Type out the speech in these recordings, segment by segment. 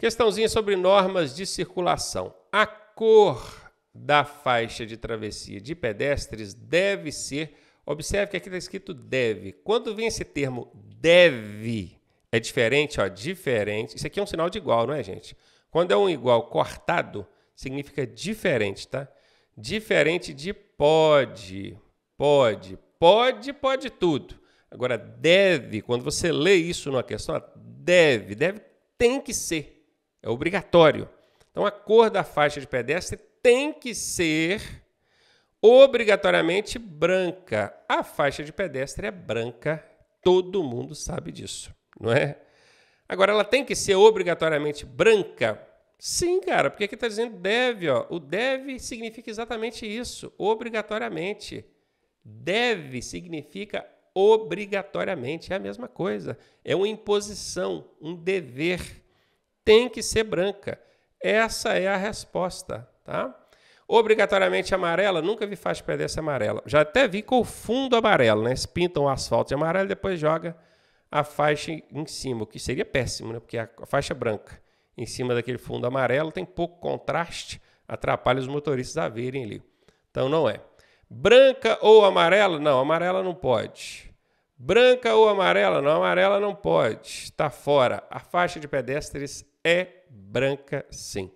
Questãozinha sobre normas de circulação. A cor da faixa de travessia de pedestres deve ser. Observe que aqui está escrito deve. Quando vem esse termo deve, é diferente, ó, diferente. Isso aqui é um sinal de igual, não é, gente? Quando é um igual cortado, significa diferente, tá? Diferente de pode, pode, pode, pode tudo. Agora, deve, quando você lê isso numa questão, deve, deve, tem que ser. É obrigatório. Então a cor da faixa de pedestre tem que ser obrigatoriamente branca. A faixa de pedestre é branca, todo mundo sabe disso, não é? Agora ela tem que ser obrigatoriamente branca? Sim, cara, porque aqui está dizendo deve, ó. O deve significa exatamente isso, obrigatoriamente. Deve significa obrigatoriamente, é a mesma coisa. É uma imposição, um dever tem que ser branca. Essa é a resposta, tá? Obrigatoriamente amarela, nunca vi faixa pedestre amarela. Já até vi com o fundo amarelo, né? Eles pintam o asfalto de amarelo e depois joga a faixa em cima, o que seria péssimo, né? Porque a faixa branca em cima daquele fundo amarelo tem pouco contraste, atrapalha os motoristas a verem ali. Então não é. Branca ou amarela? Não, amarela não pode. Branca ou amarela? Não, amarela não pode. Está fora. A faixa de pedestres é branca sim.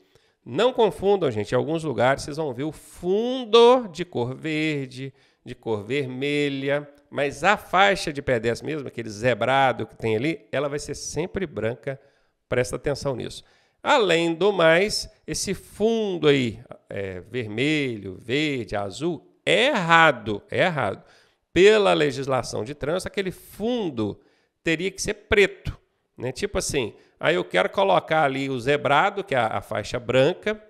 Não confundam, gente, em alguns lugares vocês vão ver o fundo de cor verde, de cor vermelha, mas a faixa de pedestre mesmo, aquele zebrado que tem ali, ela vai ser sempre branca, presta atenção nisso. Além do mais, esse fundo aí, é, vermelho, verde, azul, é errado, é errado. Pela legislação de trânsito, aquele fundo teria que ser preto, né? Tipo assim, Aí eu quero colocar ali o zebrado, que é a, a faixa branca,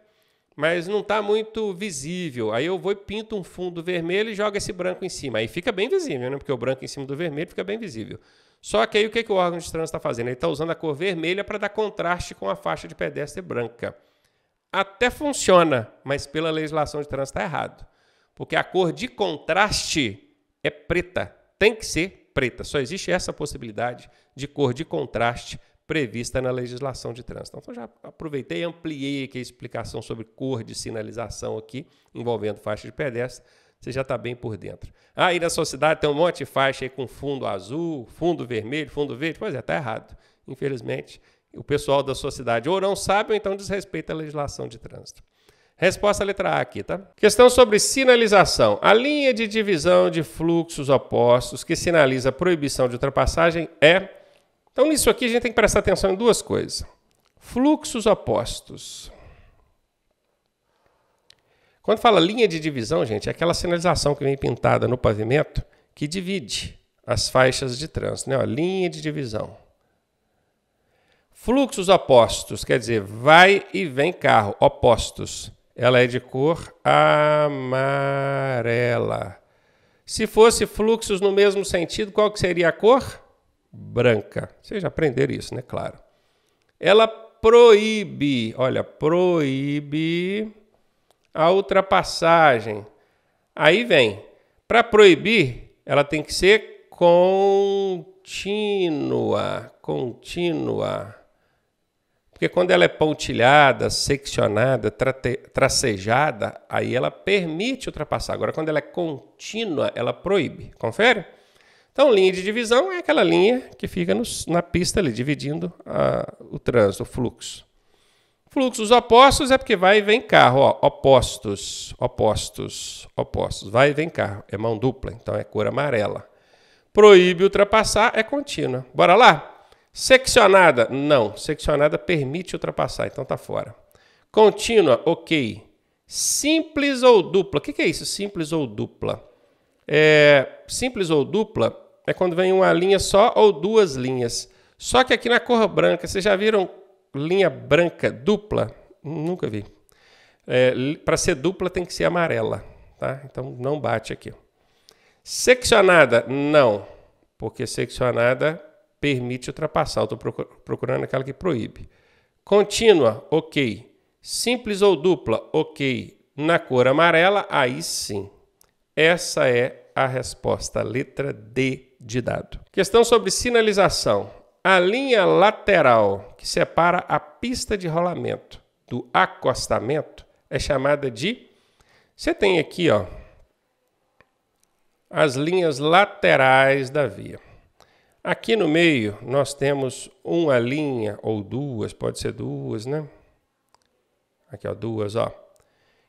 mas não está muito visível. Aí eu vou e pinto um fundo vermelho e jogo esse branco em cima. Aí fica bem visível, né? Porque o branco em cima do vermelho fica bem visível. Só que aí o que, que o órgão de trânsito está fazendo? Ele está usando a cor vermelha para dar contraste com a faixa de pedestre branca. Até funciona, mas pela legislação de trânsito está errado. Porque a cor de contraste é preta. Tem que ser preta. Só existe essa possibilidade de cor de contraste prevista na legislação de trânsito. Então, já aproveitei e ampliei aqui a explicação sobre cor de sinalização aqui, envolvendo faixa de pedestre. Você já está bem por dentro. Aí ah, na sua cidade tem um monte de faixa aí com fundo azul, fundo vermelho, fundo verde. Pois é, está errado. Infelizmente, o pessoal da sua cidade ou não sabe ou então desrespeita a legislação de trânsito. Resposta letra A aqui, tá? Questão sobre sinalização. A linha de divisão de fluxos opostos que sinaliza a proibição de ultrapassagem é então, nisso aqui, a gente tem que prestar atenção em duas coisas: fluxos opostos. Quando fala linha de divisão, gente, é aquela sinalização que vem pintada no pavimento que divide as faixas de trânsito, né? Ó, linha de divisão. Fluxos opostos, quer dizer, vai e vem carro, opostos. Ela é de cor amarela. Se fosse fluxos no mesmo sentido, qual que seria a cor? branca. Vocês já aprenderam isso, né? Claro. Ela proíbe, olha, proíbe a ultrapassagem. Aí vem, para proibir, ela tem que ser contínua, contínua. Porque quando ela é pontilhada, seccionada, tracejada, aí ela permite ultrapassar. Agora, quando ela é contínua, ela proíbe. Confere? Então, linha de divisão é aquela linha que fica no, na pista ali, dividindo a, o trânsito, o fluxo. Fluxos opostos é porque vai e vem carro, ó, opostos, opostos, opostos. Vai e vem carro, é mão dupla, então é cor amarela. Proíbe ultrapassar é contínua. Bora lá? Seccionada, não. Seccionada permite ultrapassar, então tá fora. Contínua, ok. Simples ou dupla, o que, que é isso? Simples ou dupla? É, simples ou dupla é quando vem uma linha só ou duas linhas. Só que aqui na cor branca, vocês já viram linha branca dupla? Nunca vi. É, Para ser dupla tem que ser amarela, tá? Então não bate aqui. Seccionada, não, porque seccionada permite ultrapassar. Estou procurando aquela que proíbe. Contínua, ok. Simples ou dupla, ok. Na cor amarela, aí sim. Essa é a resposta, letra D de dado. Questão sobre sinalização. A linha lateral que separa a pista de rolamento do acostamento é chamada de. Você tem aqui, ó, as linhas laterais da via. Aqui no meio nós temos uma linha ou duas, pode ser duas, né? Aqui, ó, duas, ó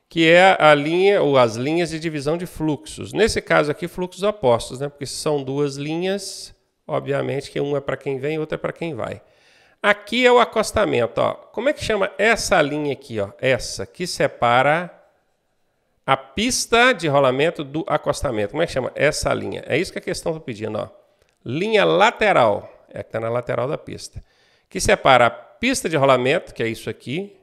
que é a linha ou as linhas de divisão de fluxos. Nesse caso aqui, fluxos opostos, né? porque são duas linhas, obviamente que uma é para quem vem e outra é para quem vai. Aqui é o acostamento. Ó. Como é que chama essa linha aqui? Ó? Essa que separa a pista de rolamento do acostamento. Como é que chama essa linha? É isso que a questão está pedindo. Ó. Linha lateral, é que está na lateral da pista, que separa a pista de rolamento, que é isso aqui,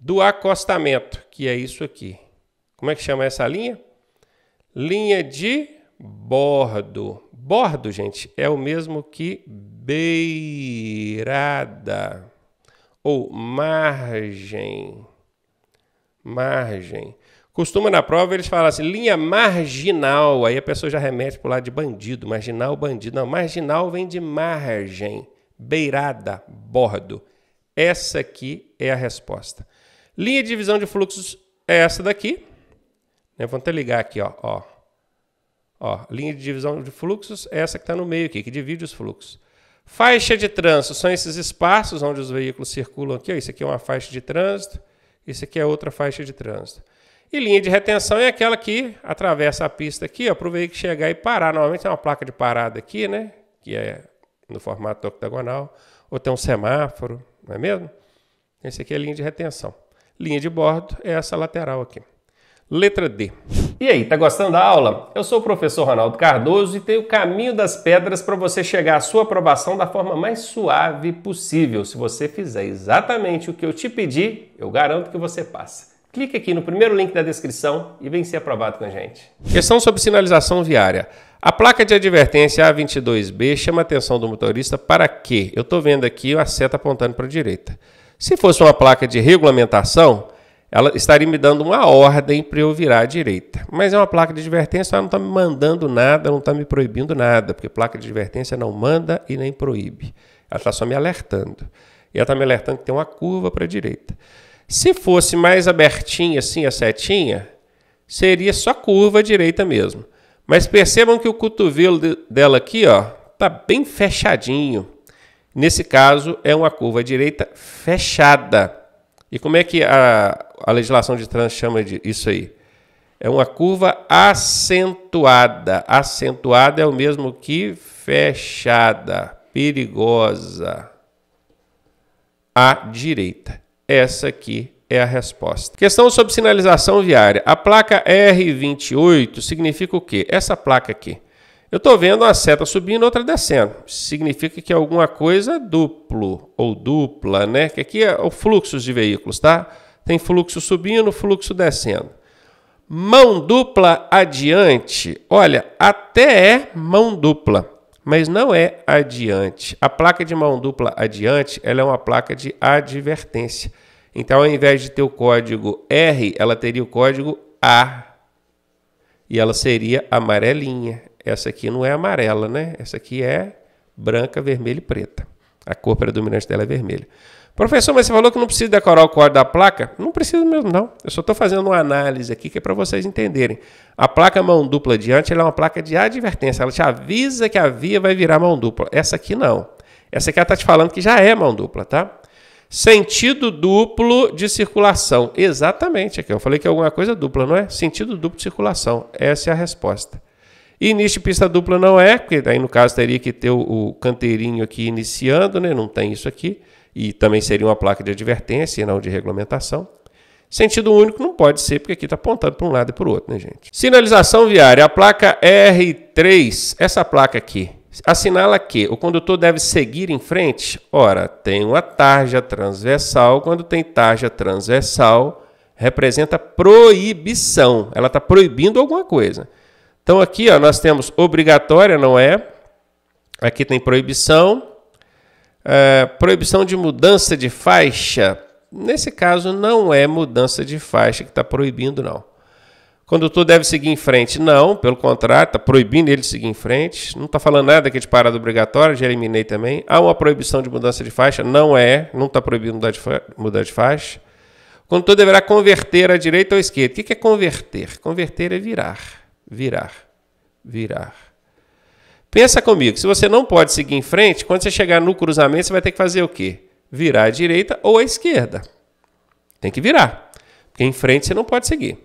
do acostamento, que é isso aqui. Como é que chama essa linha? Linha de bordo. Bordo, gente, é o mesmo que beirada ou margem. Margem. Costuma na prova eles falam assim, linha marginal. Aí a pessoa já remete para o lado de bandido, marginal, bandido. Não, marginal vem de margem, beirada, bordo. Essa aqui é a resposta. Linha de divisão de fluxos é essa daqui. Né? Vou até ligar aqui, ó, ó. Ó, linha de divisão de fluxos é essa que está no meio aqui, que divide os fluxos. Faixa de trânsito são esses espaços onde os veículos circulam aqui. Ó, isso aqui é uma faixa de trânsito, isso aqui é outra faixa de trânsito. E linha de retenção é aquela que atravessa a pista aqui, para o veículo chegar e parar. Normalmente tem uma placa de parada aqui, né? Que é no formato octagonal, ou tem um semáforo, não é mesmo? Esse aqui é a linha de retenção. Linha de bordo é essa lateral aqui. Letra D. E aí, tá gostando da aula? Eu sou o professor Ronaldo Cardoso e tenho o caminho das pedras para você chegar à sua aprovação da forma mais suave possível. Se você fizer exatamente o que eu te pedi, eu garanto que você passa. Clique aqui no primeiro link da descrição e vem ser aprovado com a gente. Questão sobre sinalização viária. A placa de advertência A22B chama a atenção do motorista para que? Eu estou vendo aqui a seta apontando para a direita. Se fosse uma placa de regulamentação, ela estaria me dando uma ordem para eu virar à direita. Mas é uma placa de advertência, ela não está me mandando nada, não está me proibindo nada, porque placa de advertência não manda e nem proíbe. Ela está só me alertando. E ela está me alertando que tem uma curva para a direita. Se fosse mais abertinha, assim, a setinha, seria só curva à direita mesmo. Mas percebam que o cotovelo dela aqui, ó, tá bem fechadinho. Nesse caso, é uma curva direita fechada. E como é que a, a legislação de trânsito chama de isso aí? É uma curva acentuada. Acentuada é o mesmo que fechada, perigosa. À direita. Essa aqui é a resposta. Questão sobre sinalização viária. A placa R28 significa o quê? Essa placa aqui. Eu estou vendo uma seta subindo, outra descendo. Significa que alguma coisa duplo ou dupla, né? Que aqui é o fluxo de veículos, tá? Tem fluxo subindo, fluxo descendo. Mão dupla adiante. Olha, até é mão dupla, mas não é adiante. A placa de mão dupla adiante, ela é uma placa de advertência. Então, ao invés de ter o código R, ela teria o código A. E ela seria amarelinha essa aqui não é amarela, né? Essa aqui é branca, vermelha e preta. A cor predominante dela é vermelha. Professor, mas você falou que não precisa decorar o código da placa? Não precisa mesmo, não. Eu só estou fazendo uma análise aqui que é para vocês entenderem. A placa mão dupla diante é uma placa de advertência. Ela te avisa que a via vai virar mão dupla. Essa aqui não. Essa aqui ela está te falando que já é mão dupla, tá? Sentido duplo de circulação. Exatamente aqui. Eu falei que é alguma coisa dupla, não é? Sentido duplo de circulação. Essa é a resposta. Início pista dupla não é, porque aí no caso teria que ter o, o canteirinho aqui iniciando, né? não tem isso aqui. E também seria uma placa de advertência e não de regulamentação. Sentido único não pode ser, porque aqui está apontando para um lado e para o outro, né, gente? Sinalização viária. A placa R3, essa placa aqui, assinala que o condutor deve seguir em frente. Ora, tem uma tarja transversal. Quando tem tarja transversal, representa proibição. Ela está proibindo alguma coisa. Então aqui ó, nós temos obrigatória, não é? Aqui tem proibição. É, proibição de mudança de faixa. Nesse caso, não é mudança de faixa que está proibindo, não. Condutor deve seguir em frente? Não, pelo contrário, está proibindo ele de seguir em frente. Não está falando nada aqui de parada obrigatória, já eliminei também. Há uma proibição de mudança de faixa? Não é, não está proibindo mudar de, mudar de faixa. condutor deverá converter à direita ou à esquerda. O que é converter? Converter é virar virar, virar. Pensa comigo, se você não pode seguir em frente, quando você chegar no cruzamento, você vai ter que fazer o quê? Virar à direita ou à esquerda. Tem que virar, porque em frente você não pode seguir.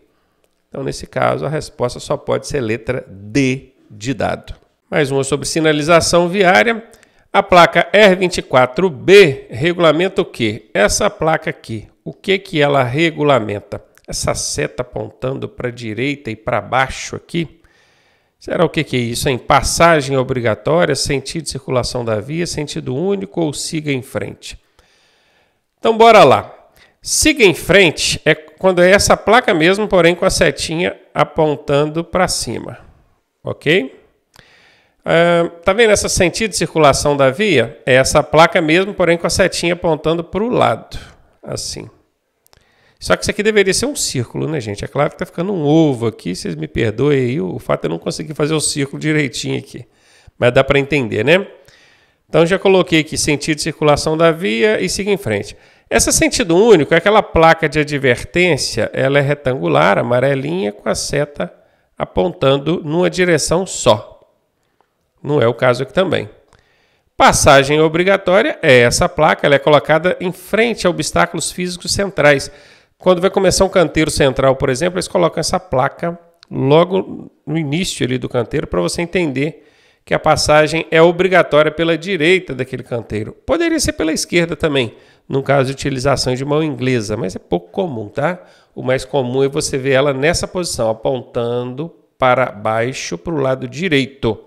Então, nesse caso, a resposta só pode ser letra D de dado. Mais uma sobre sinalização viária. A placa R24B regulamenta o quê? Essa placa aqui, o que que ela regulamenta? essa seta apontando para a direita e para baixo aqui, será o que, que é isso? Em passagem obrigatória, sentido de circulação da via, sentido único ou siga em frente? Então, bora lá. Siga em frente é quando é essa placa mesmo, porém com a setinha apontando para cima, ok? Uh, tá vendo essa sentido de circulação da via? É essa placa mesmo, porém com a setinha apontando para o lado, assim. Só que isso aqui deveria ser um círculo, né, gente? É claro que tá ficando um ovo aqui, vocês me perdoem aí, o fato é eu não conseguir fazer o círculo direitinho aqui. Mas dá para entender, né? Então já coloquei aqui sentido de circulação da via e siga em frente. Essa sentido único é aquela placa de advertência, ela é retangular, amarelinha, com a seta apontando numa direção só. Não é o caso aqui também. Passagem obrigatória é essa placa, ela é colocada em frente a obstáculos físicos centrais. Quando vai começar um canteiro central, por exemplo, eles colocam essa placa logo no início ali do canteiro para você entender que a passagem é obrigatória pela direita daquele canteiro. Poderia ser pela esquerda também, no caso de utilização de mão inglesa, mas é pouco comum, tá? O mais comum é você ver ela nessa posição, apontando para baixo para o lado direito,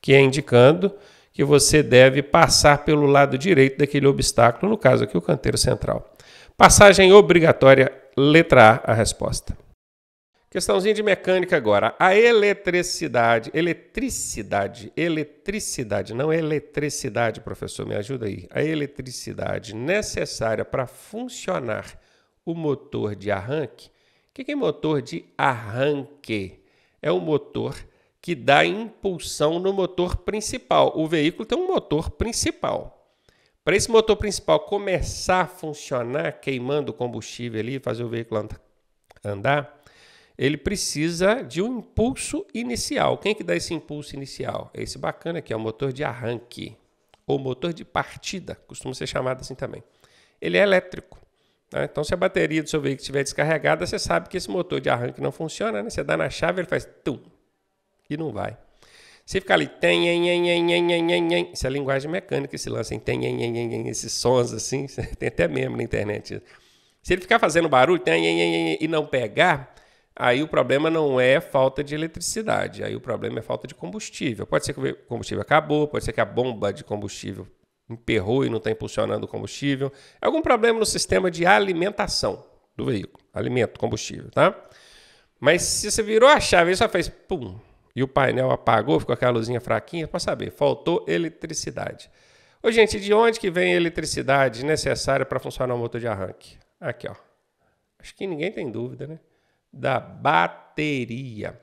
que é indicando que você deve passar pelo lado direito daquele obstáculo, no caso aqui o canteiro central. Passagem obrigatória, letra A, a resposta. Questãozinha de mecânica agora. A eletricidade, eletricidade, eletricidade, não é eletricidade, professor, me ajuda aí. A eletricidade necessária para funcionar o motor de arranque. O que é motor de arranque? É o um motor que dá impulsão no motor principal. O veículo tem um motor principal. Para esse motor principal começar a funcionar, queimando o combustível ali, fazer o veículo andar, ele precisa de um impulso inicial. Quem é que dá esse impulso inicial? É esse bacana aqui, é o motor de arranque, ou motor de partida, costuma ser chamado assim também. Ele é elétrico. Né? Então, se a bateria do seu veículo estiver descarregada, você sabe que esse motor de arranque não funciona, né? Você dá na chave, ele faz tum, e não vai. Se ficar ali, tem, isso é linguagem mecânica, esse lance, tem, esses sons assim, tem até mesmo na internet. Se ele ficar fazendo barulho tem, e não pegar, aí o problema não é falta de eletricidade, aí o problema é falta de combustível. Pode ser que o combustível acabou, pode ser que a bomba de combustível emperrou e não está impulsionando o combustível. Algum problema no sistema de alimentação do veículo, alimento, combustível, tá? Mas se você virou a chave e só fez pum, e o painel apagou, ficou aquela luzinha fraquinha, para saber, faltou eletricidade. Ô, gente, de onde que vem a eletricidade necessária para funcionar o motor de arranque? Aqui, ó. Acho que ninguém tem dúvida, né? Da bateria.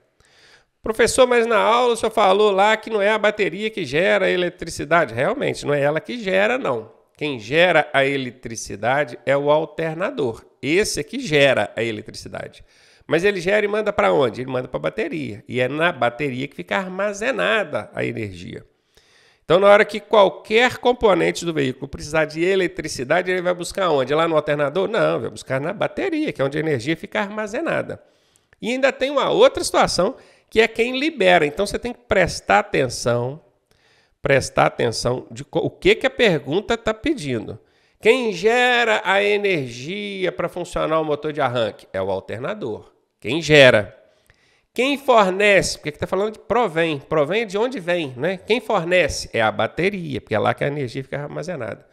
Professor, mas na aula o senhor falou lá que não é a bateria que gera a eletricidade. Realmente, não é ela que gera, não. Quem gera a eletricidade é o alternador. Esse é que gera a eletricidade. Mas ele gera e manda para onde? Ele manda para a bateria. E é na bateria que fica armazenada a energia. Então, na hora que qualquer componente do veículo precisar de eletricidade, ele vai buscar onde? Lá no alternador? Não, vai buscar na bateria, que é onde a energia fica armazenada. E ainda tem uma outra situação, que é quem libera. Então, você tem que prestar atenção, prestar atenção de o que, que a pergunta está pedindo. Quem gera a energia para funcionar o motor de arranque? É o alternador. Quem gera. Quem fornece, porque aqui está falando de provém, provém é de onde vem, né? Quem fornece é a bateria, porque é lá que a energia fica armazenada.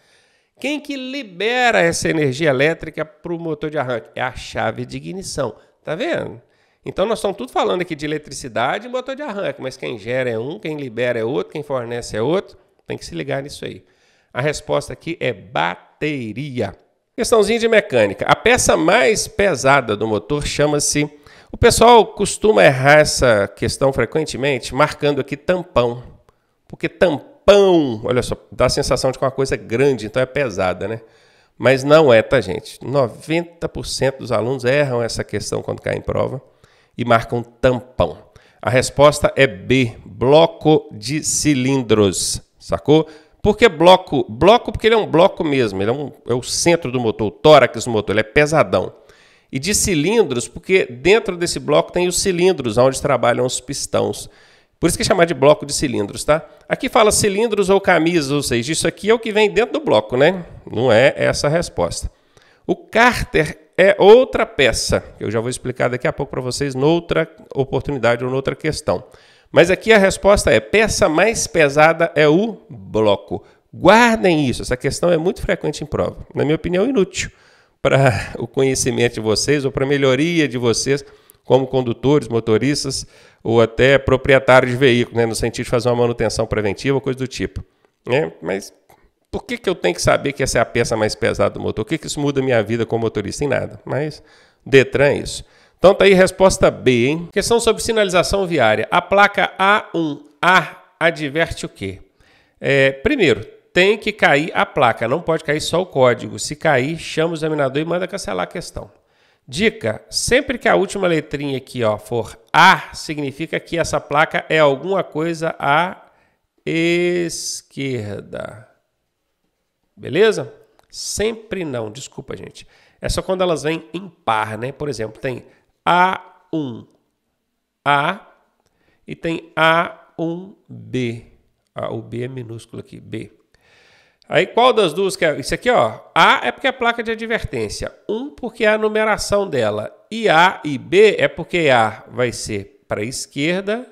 Quem que libera essa energia elétrica para o motor de arranque? É a chave de ignição, tá vendo? Então nós estamos tudo falando aqui de eletricidade e motor de arranque, mas quem gera é um, quem libera é outro, quem fornece é outro, tem que se ligar nisso aí. A resposta aqui é bateria. Questãozinha de mecânica. A peça mais pesada do motor chama-se. O pessoal costuma errar essa questão frequentemente, marcando aqui tampão. Porque tampão, olha só, dá a sensação de que uma coisa é grande, então é pesada, né? Mas não é, tá, gente? 90% dos alunos erram essa questão quando cai em prova e marcam tampão. A resposta é B, bloco de cilindros, sacou? Porque bloco, bloco porque ele é um bloco mesmo, ele é, um, é o centro do motor, o tórax do motor, ele é pesadão. E de cilindros, porque dentro desse bloco tem os cilindros, onde trabalham os pistões. Por isso que é chamar de bloco de cilindros, tá? Aqui fala cilindros ou camisas, ou seja, isso aqui é o que vem dentro do bloco, né? Não é essa a resposta. O cárter é outra peça, que eu já vou explicar daqui a pouco para vocês noutra oportunidade ou noutra questão. Mas aqui a resposta é: peça mais pesada é o bloco. Guardem isso, essa questão é muito frequente em prova. Na minha opinião, inútil para o conhecimento de vocês ou para a melhoria de vocês como condutores, motoristas ou até proprietários de veículo, né? no sentido de fazer uma manutenção preventiva, coisa do tipo. Né? Mas por que, que eu tenho que saber que essa é a peça mais pesada do motor? O que, que isso muda a minha vida como motorista? Em nada. Mas Detran é isso. Então tá aí resposta B, hein? Questão sobre sinalização viária. A placa A1A adverte o quê? É, primeiro, tem que cair a placa, não pode cair só o código. Se cair, chama o examinador e manda cancelar a questão. Dica: sempre que a última letrinha aqui ó, for A, significa que essa placa é alguma coisa à esquerda. Beleza? Sempre não, desculpa, gente. É só quando elas vêm em par, né? Por exemplo, tem a1, A, e tem A1B. o B é minúsculo aqui, B. Aí qual das duas que é? Isso aqui, ó. A é porque é placa de advertência. 1 um porque é a numeração dela. E A e B é porque A vai ser para a esquerda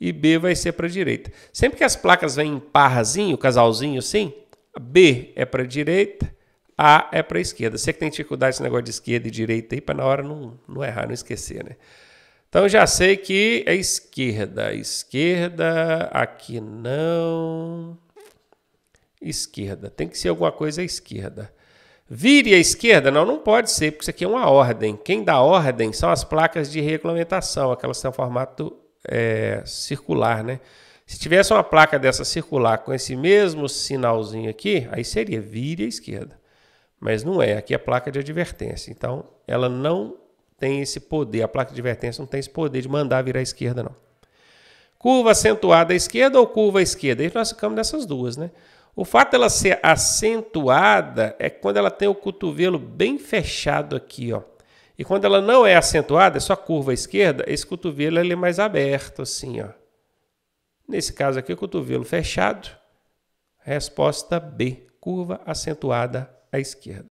e B vai ser para a direita. Sempre que as placas vêm em parrazinho, casalzinho assim, B é para a direita a é para esquerda. Você é que tem dificuldade nesse negócio de esquerda e direita aí, para na hora não, não errar, não esquecer, né? Então já sei que é esquerda. Esquerda, aqui não. Esquerda. Tem que ser alguma coisa à esquerda. Vire à esquerda? Não, não pode ser, porque isso aqui é uma ordem. Quem dá ordem são as placas de regulamentação, aquelas que têm formato é, circular, né? Se tivesse uma placa dessa circular com esse mesmo sinalzinho aqui, aí seria vire à esquerda mas não é. Aqui é a placa de advertência. Então, ela não tem esse poder, a placa de advertência não tem esse poder de mandar virar à esquerda, não. Curva acentuada à esquerda ou curva à esquerda? E nós ficamos nessas duas, né? O fato dela ser acentuada é quando ela tem o cotovelo bem fechado aqui, ó. E quando ela não é acentuada, é só curva à esquerda, esse cotovelo ele é mais aberto, assim, ó. Nesse caso aqui, cotovelo fechado. Resposta B, curva acentuada à esquerda.